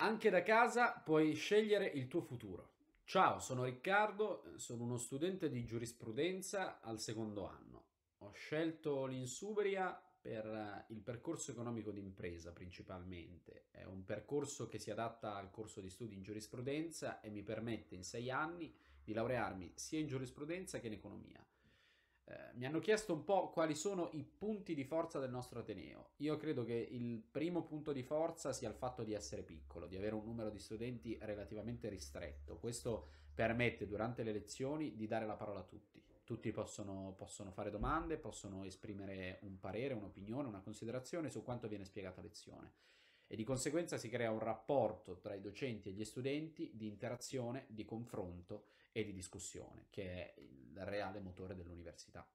Anche da casa puoi scegliere il tuo futuro. Ciao, sono Riccardo, sono uno studente di giurisprudenza al secondo anno. Ho scelto l'insuberia per eh, il percorso economico d'impresa principalmente. È un percorso che si adatta al corso di studi in giurisprudenza e mi permette in sei anni di laurearmi sia in giurisprudenza che in economia mi hanno chiesto un po' quali sono i punti di forza del nostro Ateneo. Io credo che il primo punto di forza sia il fatto di essere piccolo, di avere un numero di studenti relativamente ristretto. Questo permette durante le lezioni di dare la parola a tutti. Tutti possono, possono fare domande, possono esprimere un parere, un'opinione, una considerazione su quanto viene spiegata a lezione e di conseguenza si crea un rapporto tra i docenti e gli studenti di interazione, di confronto e di discussione, che è il reale motore dell'università.